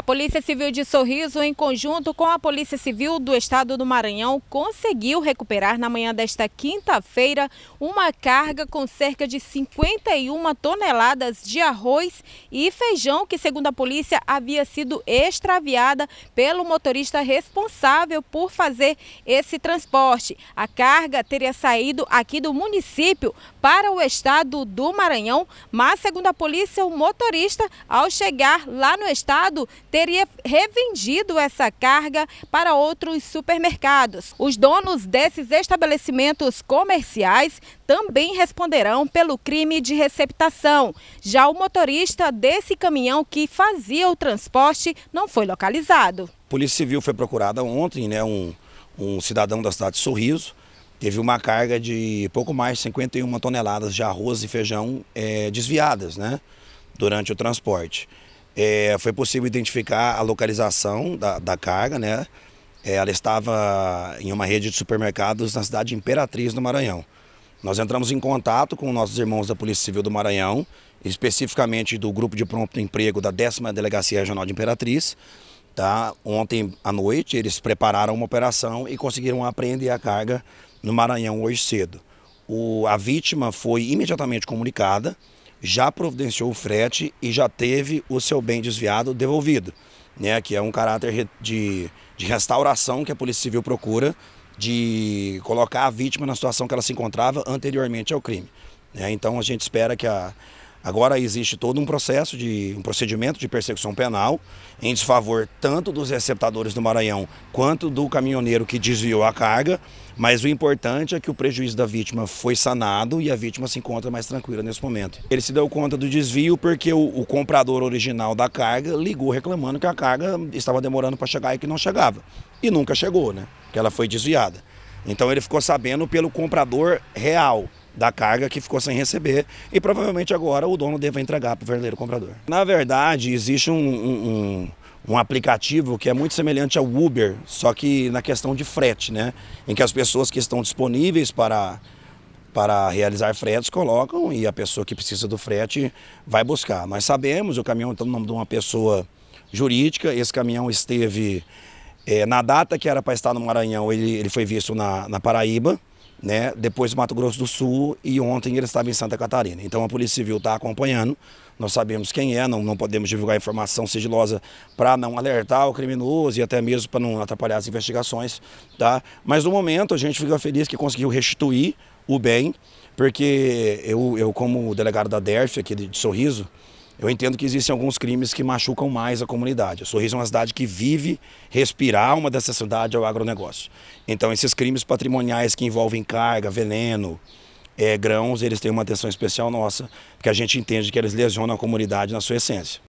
A Polícia Civil de Sorriso, em conjunto com a Polícia Civil do Estado do Maranhão, conseguiu recuperar na manhã desta quinta-feira uma carga com cerca de 51 toneladas de arroz e feijão que, segundo a polícia, havia sido extraviada pelo motorista responsável por fazer esse transporte. A carga teria saído aqui do município para o estado do Maranhão, mas, segundo a polícia, o motorista, ao chegar lá no estado, teria revendido essa carga para outros supermercados. Os donos desses estabelecimentos comerciais também responderão pelo crime de receptação. Já o motorista desse caminhão que fazia o transporte não foi localizado. A Polícia Civil foi procurada ontem, né, um, um cidadão da cidade de Sorriso, teve uma carga de pouco mais de 51 toneladas de arroz e feijão é, desviadas né, durante o transporte é, foi possível identificar a localização da, da carga, né? É, ela estava em uma rede de supermercados na cidade de Imperatriz, no Maranhão. Nós entramos em contato com nossos irmãos da Polícia Civil do Maranhão, especificamente do Grupo de Pronto Emprego da 10 Delegacia Regional de Imperatriz. Tá? Ontem à noite eles prepararam uma operação e conseguiram apreender a carga no Maranhão hoje cedo. O, a vítima foi imediatamente comunicada, já providenciou o frete e já teve o seu bem desviado devolvido, né? Que é um caráter de, de restauração que a Polícia Civil procura de colocar a vítima na situação que ela se encontrava anteriormente ao crime. Né? Então a gente espera que a, Agora existe todo um processo de um procedimento de persecução penal em desfavor tanto dos receptadores do Maranhão quanto do caminhoneiro que desviou a carga, mas o importante é que o prejuízo da vítima foi sanado e a vítima se encontra mais tranquila nesse momento. Ele se deu conta do desvio porque o, o comprador original da carga ligou reclamando que a carga estava demorando para chegar e que não chegava. E nunca chegou, né? Que ela foi desviada. Então ele ficou sabendo pelo comprador real da carga que ficou sem receber e provavelmente agora o dono deva entregar para o verdadeiro comprador. Na verdade, existe um, um, um, aplicativo que é muito semelhante ao Uber, só que na questão de frete, né? em que as pessoas que estão disponíveis para, para realizar fretes colocam e a pessoa que precisa do frete vai buscar. Nós sabemos, o caminhão está no nome de uma pessoa jurídica, esse caminhão esteve... É, na data que era para estar no Maranhão, ele, ele foi visto na, na Paraíba, né? depois Mato Grosso do Sul e ontem ele estava em Santa Catarina. Então a Polícia Civil está acompanhando, nós sabemos quem é, não, não podemos divulgar informação sigilosa para não alertar o criminoso e até mesmo para não atrapalhar as investigações. Tá? Mas no momento a gente fica feliz que conseguiu restituir o bem, porque eu, eu como delegado da DERF aqui de Sorriso, eu entendo que existem alguns crimes que machucam mais a comunidade. O Sorriso é uma cidade que vive, respirar uma dessa cidade é o agronegócio. Então, esses crimes patrimoniais que envolvem carga, veneno, é, grãos, eles têm uma atenção especial nossa, porque a gente entende que eles lesionam a comunidade na sua essência.